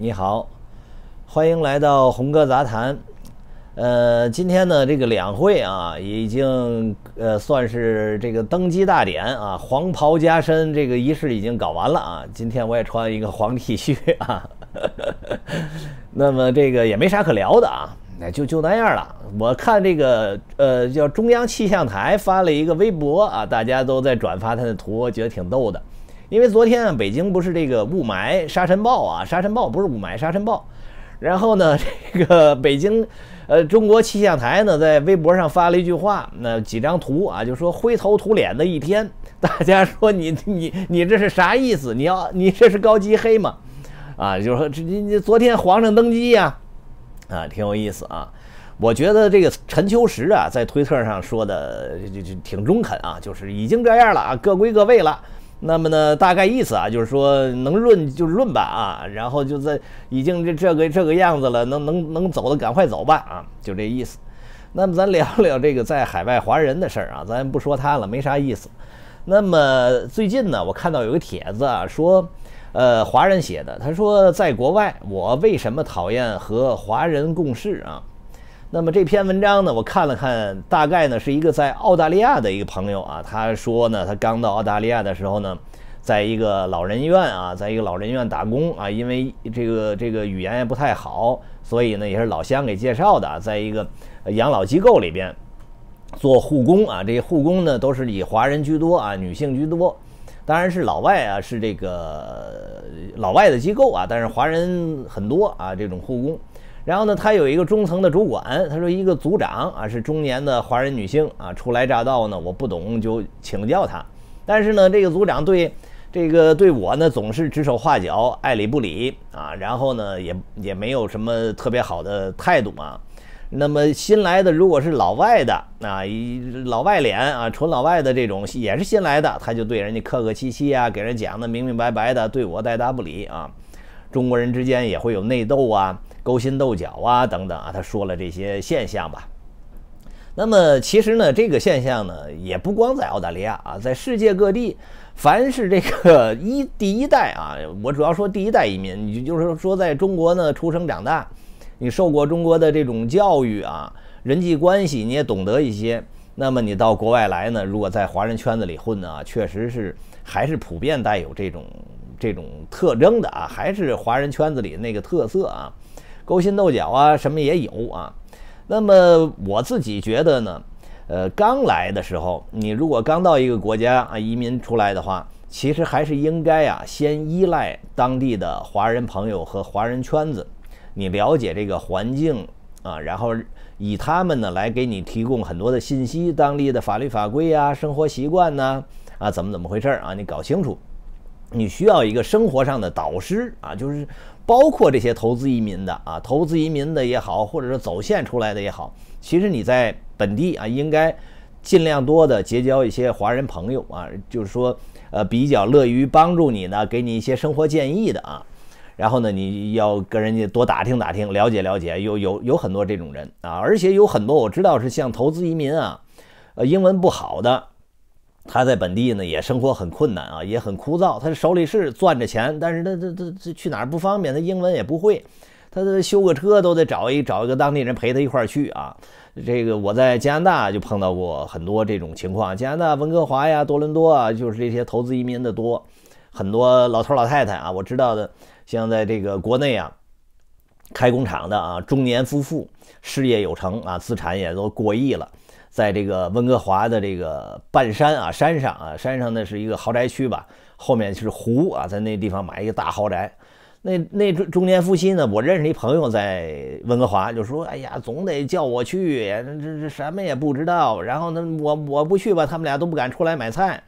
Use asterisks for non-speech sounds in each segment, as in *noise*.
你好，欢迎来到红哥杂谈。呃，今天呢，这个两会啊，已经呃算是这个登基大典啊，黄袍加身这个仪式已经搞完了啊。今天我也穿一个黄 T 恤啊。*laughs* 那么这个也没啥可聊的啊，那就就那样了。我看这个呃，叫中央气象台发了一个微博啊，大家都在转发他的图，我觉得挺逗的。因为昨天啊，北京不是这个雾霾、沙尘暴啊，沙尘暴不是雾霾，沙尘暴。然后呢，*laughs* 这个北京，呃，中国气象台呢在微博上发了一句话，那几张图啊，就说灰头土脸的一天。*laughs* 大家说你你你这是啥意思？你要你这是高级黑吗？啊，就是说这你你昨天皇上登基呀，啊，挺有意思啊。我觉得这个陈秋实啊在推特上说的就就挺中肯啊，就是已经这样了啊，各归各位了。那么呢，大概意思啊，就是说能润就润吧啊，然后就在已经这这个这个样子了，能能能走的赶快走吧啊，就这意思。那么咱聊聊这个在海外华人的事儿啊，咱不说他了，没啥意思。那么最近呢，我看到有个帖子啊，说，呃，华人写的，他说在国外，我为什么讨厌和华人共事啊？那么这篇文章呢，我看了看，大概呢是一个在澳大利亚的一个朋友啊，他说呢，他刚到澳大利亚的时候呢，在一个老人院啊，在一个老人院打工啊，因为这个这个语言也不太好，所以呢也是老乡给介绍的，在一个养老机构里边做护工啊，这些护工呢都是以华人居多啊，女性居多，当然是老外啊，是这个老外的机构啊，但是华人很多啊，这种护工。然后呢，他有一个中层的主管，他说一个组长啊是中年的华人女性啊初来乍到呢我不懂就请教他。但是呢这个组长对这个对我呢总是指手画脚爱理不理啊，然后呢也也没有什么特别好的态度啊。那么新来的如果是老外的啊老外脸啊纯老外的这种也是新来的，他就对人家客客气气啊给人讲的明明白白的，对我带答不理啊。中国人之间也会有内斗啊。勾心斗角啊，等等啊，他说了这些现象吧。那么其实呢，这个现象呢，也不光在澳大利亚啊，在世界各地，凡是这个一第一代啊，我主要说第一代移民，你就是说在中国呢出生长大，你受过中国的这种教育啊，人际关系你也懂得一些，那么你到国外来呢，如果在华人圈子里混啊，确实是还是普遍带有这种这种特征的啊，还是华人圈子里那个特色啊。勾心斗角啊，什么也有啊。那么我自己觉得呢，呃，刚来的时候，你如果刚到一个国家啊，移民出来的话，其实还是应该啊，先依赖当地的华人朋友和华人圈子，你了解这个环境啊，然后以他们呢来给你提供很多的信息，当地的法律法规啊，生活习惯呐，啊，怎么怎么回事儿啊？你搞清楚，你需要一个生活上的导师啊，就是。包括这些投资移民的啊，投资移民的也好，或者是走线出来的也好，其实你在本地啊，应该尽量多的结交一些华人朋友啊，就是说，呃，比较乐于帮助你呢，给你一些生活建议的啊。然后呢，你要跟人家多打听打听，了解了解，有有有很多这种人啊，而且有很多我知道是像投资移民啊，呃，英文不好的。他在本地呢，也生活很困难啊，也很枯燥。他手里是攥着钱，但是他他他他去哪儿不方便，他英文也不会，他修个车都得找一找一个当地人陪他一块儿去啊。这个我在加拿大就碰到过很多这种情况，加拿大温哥华呀、多伦多啊，就是这些投资移民的多，很多老头老太太啊，我知道的，像在这个国内啊，开工厂的啊，中年夫妇事业有成啊，资产也都过亿了。在这个温哥华的这个半山啊山上啊山上呢是一个豪宅区吧，后面是湖啊，在那地方买一个大豪宅。那那中中年夫妻呢，我认识一朋友在温哥华，就说：“哎呀，总得叫我去，这这什么也不知道。”然后呢，我我不去吧，他们俩都不敢出来买菜。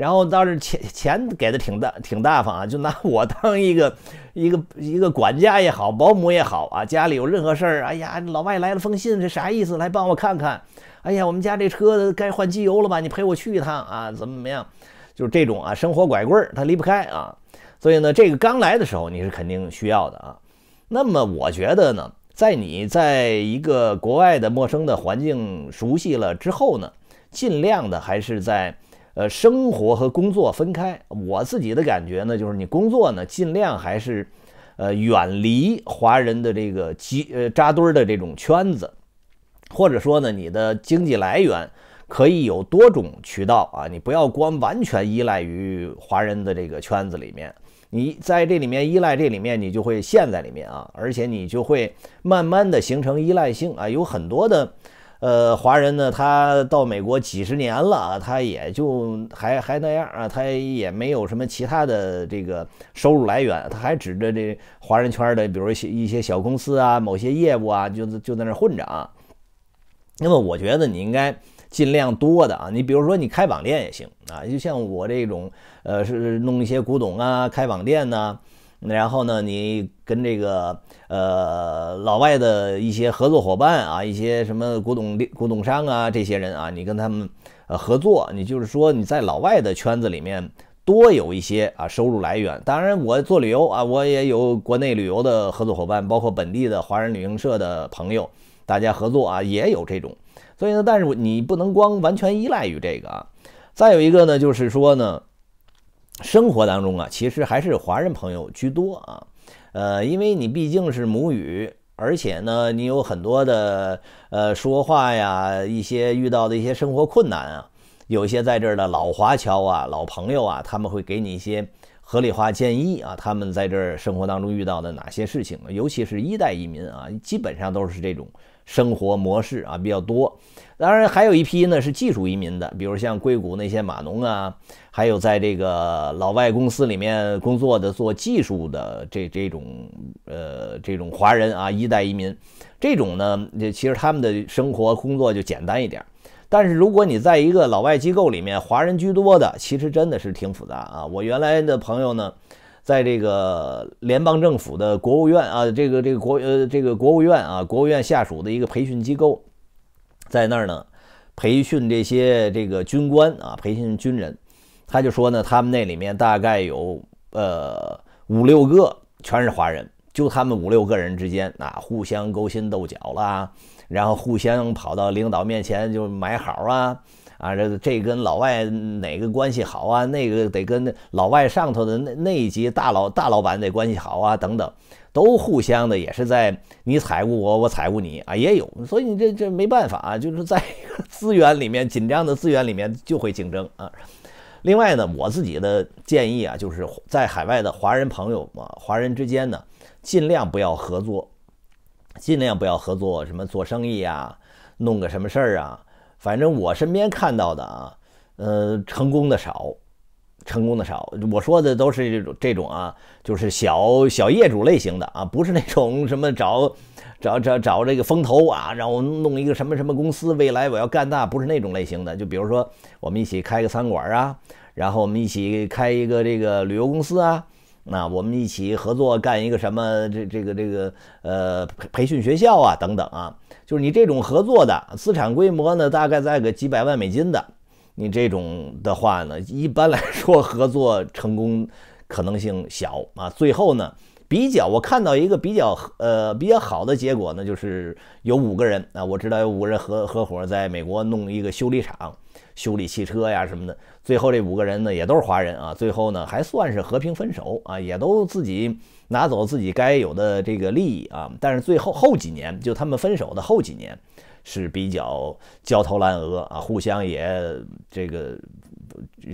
然后倒是钱钱给的挺大挺大方啊，就拿我当一个 *laughs* 一个一个管家也好，保姆也好啊。家里有任何事儿，哎呀，老外来了封信，这啥意思？来帮我看看。哎呀，我们家这车该换机油了吧？你陪我去一趟啊？怎么怎么样？就是这种啊，生活拐棍儿他离不开啊。所以呢，这个刚来的时候你是肯定需要的啊。那么我觉得呢，在你在一个国外的陌生的环境熟悉了之后呢，尽量的还是在。呃，生活和工作分开。我自己的感觉呢，就是你工作呢，尽量还是，呃，远离华人的这个集呃扎堆儿的这种圈子，或者说呢，你的经济来源可以有多种渠道啊，你不要光完全依赖于华人的这个圈子里面。你在这里面依赖这里面，你就会陷在里面啊，而且你就会慢慢的形成依赖性啊，有很多的。呃，华人呢，他到美国几十年了啊，他也就还还那样啊，他也没有什么其他的这个收入来源，他还指着这华人圈的，比如一些小公司啊，某些业务啊，就就在那混着啊。那么我觉得你应该尽量多的啊，你比如说你开网店也行啊，就像我这种，呃，是弄一些古董啊，开网店呢。然后呢，你跟这个呃老外的一些合作伙伴啊，一些什么古董古董商啊，这些人啊，你跟他们呃合作，你就是说你在老外的圈子里面多有一些啊收入来源。当然，我做旅游啊，我也有国内旅游的合作伙伴，包括本地的华人旅行社的朋友，大家合作啊也有这种。所以呢，但是你不能光完全依赖于这个啊。再有一个呢，就是说呢。生活当中啊，其实还是华人朋友居多啊，呃，因为你毕竟是母语，而且呢，你有很多的呃说话呀，一些遇到的一些生活困难啊，有些在这儿的老华侨啊、老朋友啊，他们会给你一些合理化建议啊，他们在这儿生活当中遇到的哪些事情，尤其是一代移民啊，基本上都是这种。生活模式啊比较多，当然还有一批呢是技术移民的，比如像硅谷那些码农啊，还有在这个老外公司里面工作的做技术的这这种呃这种华人啊一代移民，这种呢这其实他们的生活工作就简单一点，但是如果你在一个老外机构里面华人居多的，其实真的是挺复杂啊。我原来的朋友呢。在这个联邦政府的国务院啊，这个这个国呃，这个国务院啊，国务院下属的一个培训机构，在那儿呢，培训这些这个军官啊，培训军人。他就说呢，他们那里面大概有呃五六个全是华人，就他们五六个人之间啊，互相勾心斗角啦，然后互相跑到领导面前就买好啊。啊，这这跟老外哪个关系好啊？那个得跟老外上头的那那一级大老大老板得关系好啊，等等，都互相的也是在你踩过我，我踩过你啊，也有，所以你这这没办法啊，就是在资源里面紧张的资源里面就会竞争啊。另外呢，我自己的建议啊，就是在海外的华人朋友嘛，华人之间呢，尽量不要合作，尽量不要合作什么做生意啊，弄个什么事儿啊。反正我身边看到的啊，呃，成功的少，成功的少。我说的都是这种这种啊，就是小小业主类型的啊，不是那种 *laughs* 什么找找找找这个风投啊，让我弄一个什么什么公司，未来我要干大，不是那种类型的。就比如说我们一起开个餐馆啊，然后我们一起开一个这个旅游公司啊，那我们一起合作干一个什么这这个这个呃培训学校啊，等等啊。就是你这种合作的资产规模呢，大概在个几百万美金的，你这种的话呢，一般来说合作成功可能性小啊。最后呢，比较我看到一个比较呃比较好的结果呢，就是有五个人啊，我知道有五个人合合伙在美国弄一个修理厂，修理汽车呀什么的。最后这五个人呢，也都是华人啊，最后呢还算是和平分手啊，也都自己。拿走自己该有的这个利益啊！但是最后后几年，就他们分手的后几年，是比较焦头烂额啊，互相也这个，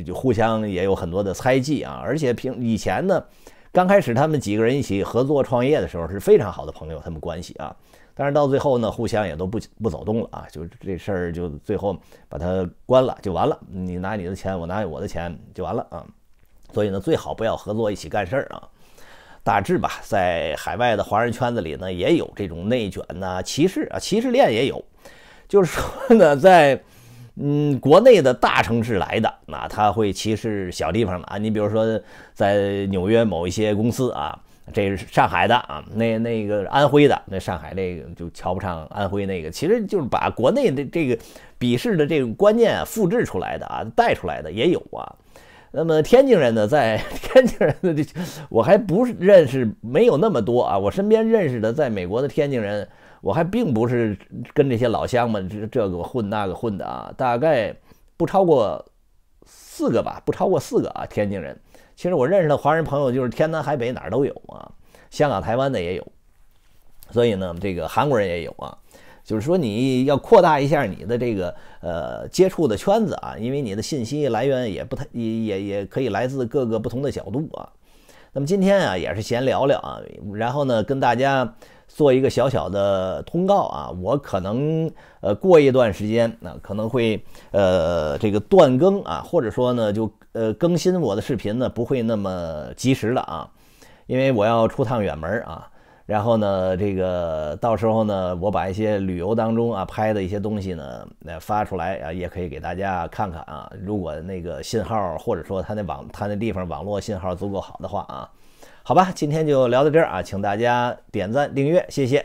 就互相也有很多的猜忌啊。而且平以前呢，刚开始他们几个人一起合作创业的时候是非常好的朋友，他们关系啊。但是到最后呢，互相也都不不走动了啊，就这事儿就最后把它关了就完了，你拿你的钱，我拿我的钱就完了啊。所以呢，最好不要合作一起干事儿啊。大致吧，在海外的华人圈子里呢，也有这种内卷呐、歧视啊、歧视链也有。就是说呢，在嗯国内的大城市来的那他会歧视小地方的啊。你比如说在纽约某一些公司啊，这是上海的啊，那那个安徽的，那上海那个就瞧不上安徽那个，其实就是把国内的这个鄙视的这种观念复制出来的啊，带出来的也有啊。那么天津人呢，在 *laughs* 天津人的这，我还不是认识没有那么多啊。我身边认识的在美国的天津人，我还并不是跟这些老乡们这这个混那个混的啊，大概不超过四个吧，不超过四个啊。天津人，其实我认识的华人朋友就是天南海北哪儿都有啊，香港、台湾的也有，所以呢，这个韩国人也有啊。就是说，你要扩大一下你的这个呃接触的圈子啊，因为你的信息来源也不太也也也可以来自各个不同的角度啊。那么今天啊，也是闲聊聊啊，然后呢，跟大家做一个小小的通告啊，我可能呃过一段时间啊，可能会呃这个断更啊，或者说呢，就呃更新我的视频呢，不会那么及时了啊，因为我要出趟远门啊。然后呢，这个到时候呢，我把一些旅游当中啊拍的一些东西呢，那发出来啊，也可以给大家看看啊。如果那个信号或者说他那网他那地方网络信号足够好的话啊，好吧，今天就聊到这儿啊，请大家点赞订阅，谢谢。